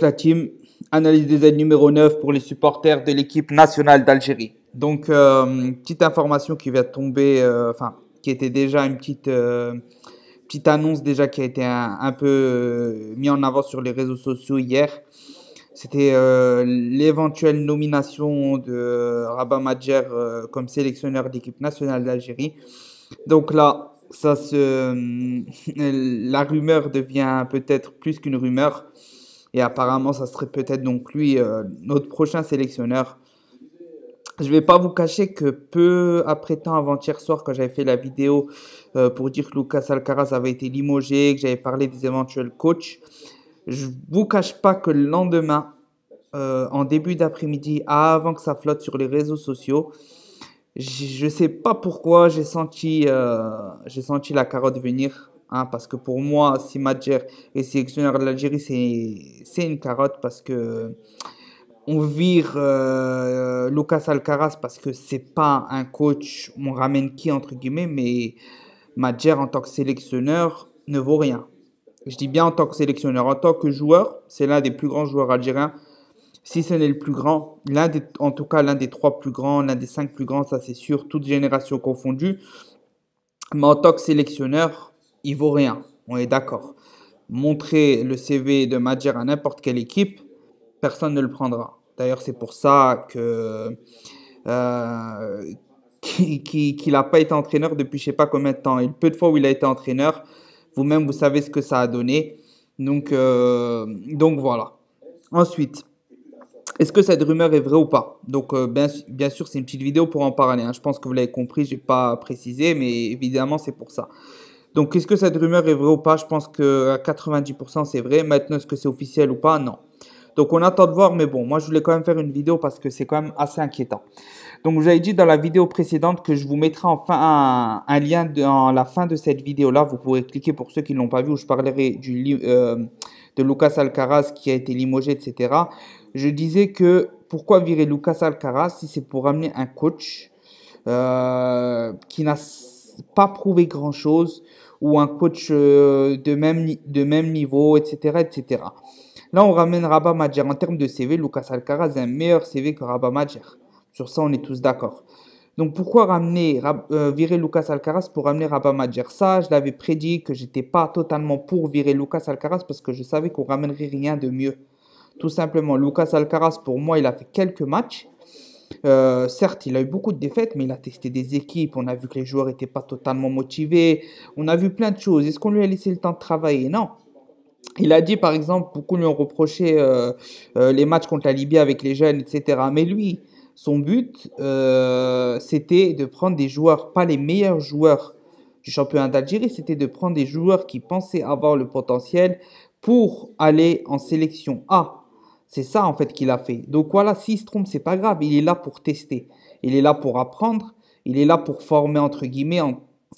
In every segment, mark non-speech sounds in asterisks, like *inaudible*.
la team. Analyse des aides numéro 9 pour les supporters de l'équipe nationale d'Algérie. Donc, euh, petite information qui va tomber, euh, enfin, qui était déjà une petite, euh, petite annonce déjà qui a été un, peu mis en avant sur les réseaux sociaux hier. C'était l'éventuelle nomination de Rabat Madjer comme sélectionneur d'équipe nationale d'Algérie. Donc là, ça se, *laughs* la rumeur devient peut-être plus qu'une rumeur. Et apparemment, ça serait peut-être donc lui euh, notre prochain sélectionneur. Je ne vais pas vous cacher que peu après temps, avant-hier soir, quand j'avais fait la vidéo euh, pour dire que Lucas Alcaraz avait été limogé, que j'avais parlé des éventuels coachs, je ne vous cache pas que le lendemain, euh, en début d'après-midi, avant que ça flotte sur les réseaux sociaux, je ne sais pas pourquoi j'ai senti, senti la carotte venir. Hein, parce que pour moi, si Madjer est sélectionneur de l'Algérie, c'est une carotte parce que on vire euh, Lucas Alcaraz parce que c'est pas un coach, on ramène qui entre guillemets, mais Madjer en tant que sélectionneur ne vaut rien. Je dis bien en tant que sélectionneur, en tant que joueur, c'est l'un des plus grands joueurs algériens, si ce n'est le plus grand, en tout cas l'un des trois plus grands, l'un des cinq plus grands, ça c'est sûr, toutes générations confondues. Mais en tant que sélectionneur, il vaut rien. On est d'accord. Montrer le CV de Madjer à n'importe quelle équipe, personne ne le prendra. D'ailleurs, c'est pour ça que euh, qu'il n'a pas été entraîneur depuis je sais pas combien de temps. Et peu de fois où il a été entraîneur, vous-même vous savez ce que ça a donné. Donc, euh, donc voilà. Ensuite, est-ce que cette rumeur est vraie ou pas Donc euh, bien, sûr, c'est une petite vidéo pour en parler. Hein. Je pense que vous l'avez compris, je n'ai pas précisé, mais évidemment c'est pour ça. Donc, est-ce que cette rumeur est vraie ou pas Je pense que à 90% c'est vrai. Maintenant, est-ce que c'est officiel ou pas Non. Donc, on attend de voir, mais bon, moi je voulais quand même faire une vidéo parce que c'est quand même assez inquiétant. Donc, j'avais dit dans la vidéo précédente que je vous mettrai enfin un, lien dans la fin de cette vidéo-là. Vous pourrez cliquer pour ceux qui ne l'ont pas vu où je parlerai du, euh, de Lucas Alcaraz qui a été limogé, etc. Je disais que pourquoi virer Lucas Alcaraz si c'est pour amener un coach euh, qui n'a pas prouver grand-chose ou un coach euh, de même, de même niveau, etc., etc. Là, on ramène Rabat Majer. En termes de CV, Lucas Alcaraz a un meilleur CV que Rabat Majer. Sur ça, on est tous d'accord. Donc, pourquoi ramener, euh, virer Lucas Alcaraz pour ramener Rabat Majer Ça, je l'avais prédit que j'étais pas totalement pour virer Lucas Alcaraz parce que je savais qu'on ramènerait rien de mieux. Tout simplement, Lucas Alcaraz, pour moi, il a fait quelques matchs. Euh, certes, il a eu beaucoup de défaites, mais il a testé des équipes. On a vu que les joueurs n'étaient pas totalement motivés. On a vu plein de choses. Est-ce qu'on lui a laissé le temps de travailler Non. Il a dit, par exemple, beaucoup lui ont reproché euh, euh, les matchs contre la Libye avec les jeunes, etc. Mais lui, son but, c'était de prendre des joueurs, pas les meilleurs joueurs du championnat d'Algérie, c'était de prendre des joueurs qui pensaient avoir le potentiel pour aller en sélection A c'est ça en fait qu'il a fait. Donc voilà, s'il se trompe, c'est pas grave. Il est là pour tester. Il est là pour apprendre. Il est là pour former entre guillemets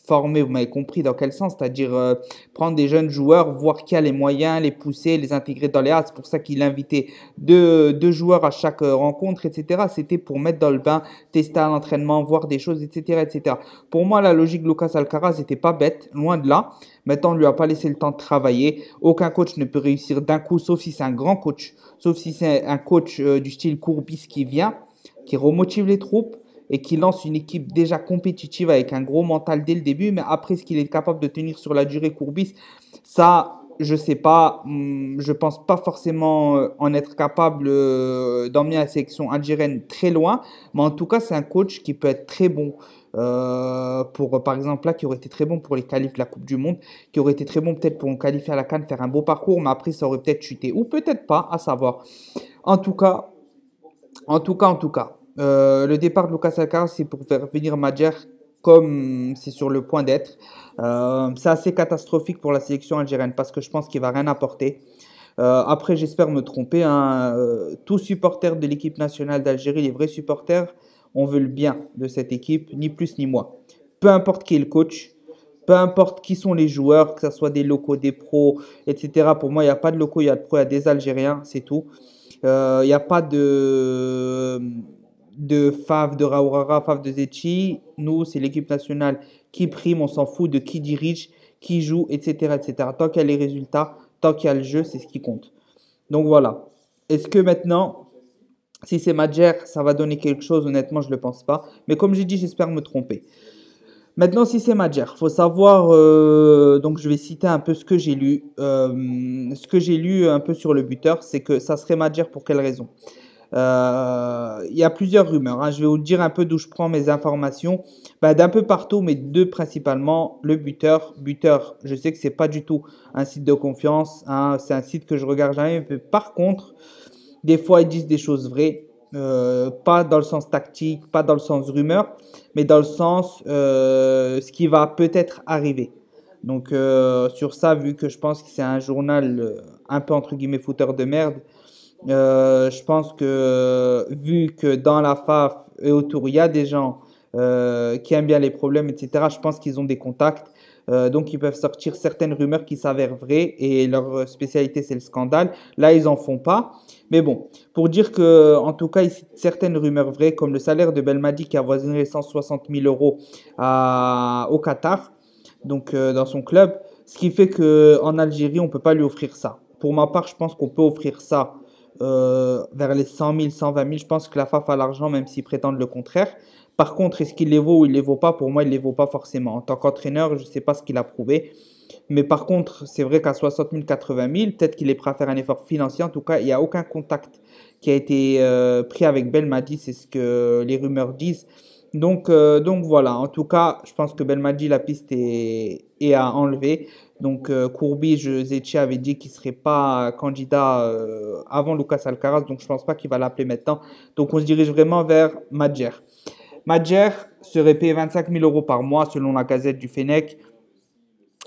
former, vous m'avez compris dans quel sens, c'est-à-dire euh, prendre des jeunes joueurs, voir qui a les moyens, les pousser, les intégrer dans les as C'est pour ça qu'il invitait deux, deux, joueurs à chaque euh, rencontre, etc. C'était pour mettre dans le bain, tester à l'entraînement, voir des choses, etc., etc. Pour moi, la logique Lucas Alcaraz n'était pas bête, loin de là. Maintenant, on lui a pas laissé le temps de travailler. Aucun coach ne peut réussir d'un coup, sauf si c'est un grand coach, sauf si c'est un coach euh, du style Courbis qui vient, qui remotive les troupes et qui lance une équipe déjà compétitive avec un gros mental dès le début, mais après ce qu'il est capable de tenir sur la durée Courbis, ça, je sais pas, hum, je pense pas forcément euh, en être capable euh, d'emmener la sélection algérienne très loin, mais en tout cas, c'est un coach qui peut être très bon. Euh, pour par exemple là qui aurait été très bon pour les qualifs de la Coupe du Monde, qui aurait été très bon peut-être pour en qualifier à la Cannes, faire un beau parcours, mais après ça aurait peut-être chuté ou peut-être pas, à savoir. En tout cas, en tout cas, en tout cas, euh, le départ de Lucas Alcaraz, c'est pour faire venir Majer comme c'est sur le point d'être. Euh, c'est assez catastrophique pour la sélection algérienne parce que je pense qu'il va rien apporter. Euh, après, j'espère me tromper. Hein. Tous supporters de l'équipe nationale d'Algérie, les vrais supporters, on veut le bien de cette équipe, ni plus ni moins. Peu importe qui est le coach, peu importe qui sont les joueurs, que ce soit des locaux, des pros, etc. Pour moi, il n'y a pas de locaux, il y a de pros, il y a des Algériens, c'est tout. Il n'y a pas de de Fav, de Raourara, Fav de Zetchi. Nous, c'est l'équipe nationale qui prime, on s'en fout de qui dirige, qui joue, etc. etc. Tant qu'il y a les résultats, tant qu'il y a le jeu, c'est ce qui compte. Donc voilà. Est-ce que maintenant, si c'est Majer ça va donner quelque chose Honnêtement, je ne le pense pas. Mais comme j'ai dit, j'espère me tromper. Maintenant, si c'est Madjer, faut savoir. Euh, donc, je vais citer un peu ce que j'ai lu. Euh, ce que j'ai lu un peu sur le buteur, c'est que ça serait Majer pour quelle raison euh, il y a plusieurs rumeurs. Hein. Je vais vous dire un peu d'où je prends mes informations. Bah, d'un peu partout, mais deux principalement. Le buteur. Buteur, je sais que c'est pas du tout un site de confiance. Hein. C'est un site que je regarde jamais. par contre, des fois, ils disent des choses vraies. Euh, pas dans le sens tactique, pas dans le sens rumeur, mais dans le sens euh, ce qui va peut-être arriver. Donc sur ça, vu que je pense que c'est un journal un peu entre guillemets fouteur de merde, euh, je pense que euh, vu que dans la FAF et autour, il y a des gens euh, qui aiment bien les problèmes, etc., je pense qu'ils ont des contacts. donc, ils peuvent sortir certaines rumeurs qui s'avèrent vraies et leur spécialité, c'est le scandale. Là, ils en font pas. Mais bon, pour dire que, en tout cas, certaines rumeurs vraies, comme le salaire de Belmadi qui avoisinerait 160 000 euros au Qatar, donc dans son club, ce qui fait qu'en Algérie, on ne peut pas lui offrir ça. Pour ma part, je pense qu'on peut offrir ça euh, vers les 100 000, 120 000. Je pense que la FAF a l'argent, même s'ils prétendent le contraire. Par contre, est-ce qu'il les vaut ou il les vaut pas Pour moi, il les vaut pas forcément. En tant qu'entraîneur, je ne sais pas ce qu'il a prouvé. Mais par contre, c'est vrai qu'à 60 000, 80 000, peut-être qu'il est prêt à faire un effort financier. En tout cas, il n'y a aucun contact qui a été euh, pris avec Belmadi. C'est ce que les rumeurs disent. Donc, euh, donc voilà, en tout cas, je pense que Belmadi, la piste est, est à enlever. Donc Courbis euh, Courbi, Zetchi avait dit qu'il ne serait pas candidat euh, avant Lucas Alcaraz, donc je ne pense pas qu'il va l'appeler maintenant. Donc on se dirige vraiment vers Madjer. Madjer serait payé 25 000 euros par mois selon la gazette du Fenech,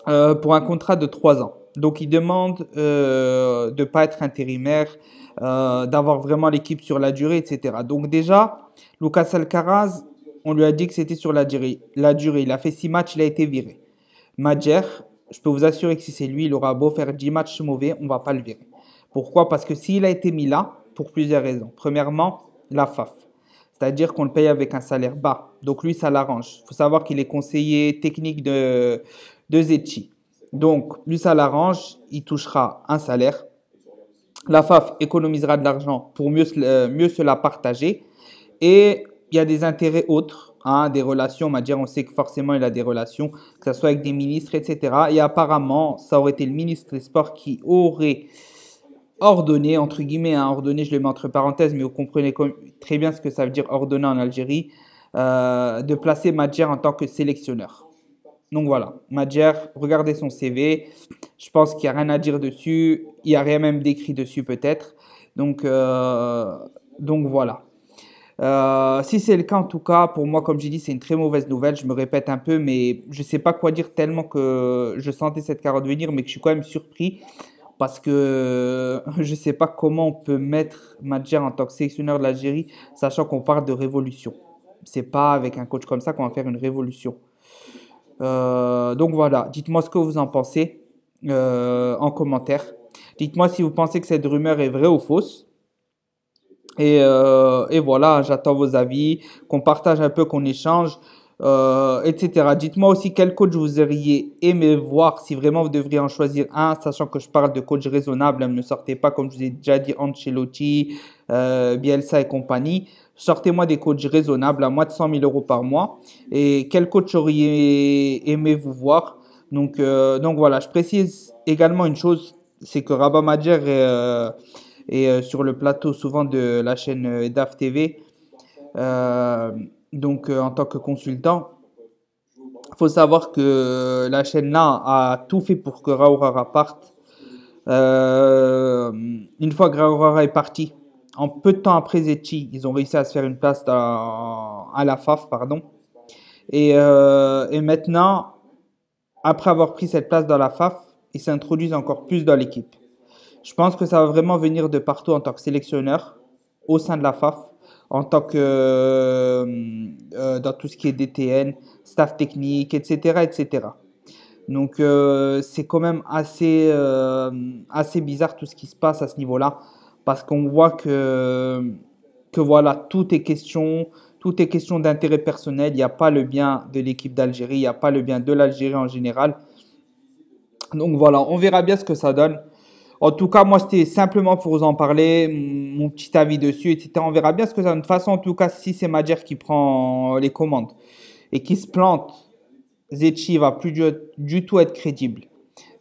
euh, pour un contrat de 3 ans. Donc il demande de ne pas être intérimaire, d'avoir vraiment l'équipe sur la durée, etc. Donc déjà, Lucas Alcaraz, on lui a dit que c'était sur la durée. La durée, il a fait 6 matchs, il a été viré. Madjer, je peux vous assurer que si c'est lui, il aura beau faire 10 matchs mauvais, on va pas le virer. Pourquoi Parce que s'il a été mis là, pour plusieurs raisons. Premièrement, la FAF. C'est-à-dire qu'on le paye avec un salaire bas. Donc lui, ça l'arrange. Il faut savoir qu'il est conseiller technique de, de Zetchi. Donc lui, ça l'arrange. Il touchera un salaire. La FAF économisera de l'argent pour mieux, mieux se la partager. Et il y a des intérêts autres, hein, des relations. On on sait que forcément, il a des relations, que ce soit avec des ministres, etc. Et apparemment, ça aurait été le ministre des Sports qui aurait ordonné, entre guillemets, hein, ordonné, je le mets entre parenthèses, mais vous comprenez très bien ce que ça veut dire ordonner en Algérie, euh, de placer Madjer en tant que sélectionneur. Donc voilà, Madjer, regardez son CV. Je pense qu'il n'y a rien à dire dessus. Il n'y a rien même d'écrit dessus peut-être. Donc, euh, donc voilà. Euh, si c'est le cas, en tout cas, pour moi, comme j'ai dit, c'est une très mauvaise nouvelle. Je me répète un peu, mais je ne sais pas quoi dire tellement que je sentais cette carotte venir, mais que je suis quand même surpris parce que *laughs* je ne sais pas comment on peut mettre Madjer en tant que sélectionneur de l'Algérie, sachant qu'on parle de révolution. C'est pas avec un coach comme ça qu'on va faire une révolution. Euh, donc voilà, dites-moi ce que vous en pensez euh, en commentaire. Dites-moi si vous pensez que cette rumeur est vraie ou fausse. Et, euh, et voilà, j'attends vos avis, qu'on partage un peu, qu'on échange, euh, etc. Dites-moi aussi quel coach vous auriez aimé voir, si vraiment vous devriez en choisir un, sachant que je parle de coach raisonnable, hein, ne sortez pas, comme je vous ai déjà dit, Ancelotti, euh, Bielsa et compagnie. Sortez-moi des coachs raisonnables à moins de 100 000 euros par mois. Et quel coach auriez aimé vous voir donc, euh, donc voilà, je précise également une chose, c'est que Rabat Madjer est euh, et euh, sur le plateau souvent de la chaîne euh, EDAF TV, euh, donc en tant que consultant. Il faut savoir que la chaîne là a tout fait pour que Raurara parte. une fois que Raurara est parti, en peu de temps après Zetchi, ils ont réussi à se faire une place à, la FAF, pardon. Et, et, maintenant, après avoir pris cette place dans la FAF, ils s'introduisent encore plus dans l'équipe. Je pense que ça va vraiment venir de partout en tant que sélectionneur, au sein de la FAF, en tant que euh, euh, dans tout ce qui est DTN, staff technique, etc. etc. Donc euh, c'est quand même assez, assez bizarre tout ce qui se passe à ce niveau-là, parce qu'on voit que, que voilà, tout est question, tout est question d'intérêt personnel, il n'y a pas le bien de l'équipe d'Algérie, il n'y a pas le bien de l'Algérie en général. Donc voilà, on verra bien ce que ça donne. En tout cas, moi, c'était simplement pour vous en parler, mon petit avis dessus, etc. On verra bien ce que ça donne. De toute façon, en tout cas, si c'est Madjer qui prend les commandes et qui se plante, Zetchi va plus du, tout être crédible.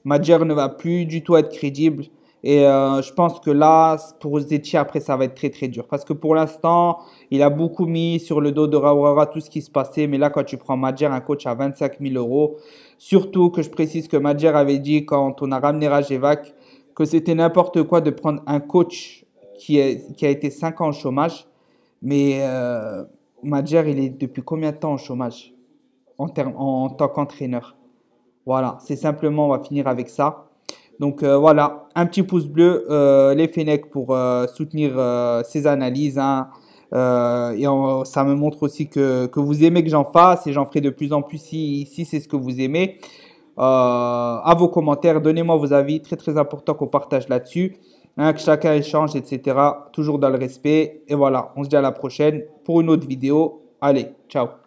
Madjer ne va plus du tout être crédible. Et euh, je pense que là, pour Zetchi, après, ça va être très très dur. Parce que pour l'instant, il a beaucoup mis sur le dos de Raurara tout ce qui se passait. Mais là, quand tu prends Madjer, un coach à 25 000 euros, surtout que je précise que Madjer avait dit quand on a ramené Rajevac, que c'était n'importe quoi de prendre un coach qui, a été 5 ans au chômage. Mais euh, il est depuis combien de temps au chômage en, terme, en, tant qu'entraîneur Voilà, c'est simplement, on va finir avec ça. Donc euh, voilà, un petit pouce bleu, euh, les Fenech pour euh, soutenir ces analyses. Hein. et ça me montre aussi que, vous aimez que j'en fasse et j'en ferai de plus en plus si, si c'est ce que vous aimez. Euh, à vos commentaires. Donnez-moi vos avis. Très, très important qu'on partage là-dessus. Hein, que chacun échange, etc. Toujours dans le respect. Et voilà, on se dit à la prochaine pour une autre vidéo. Allez, ciao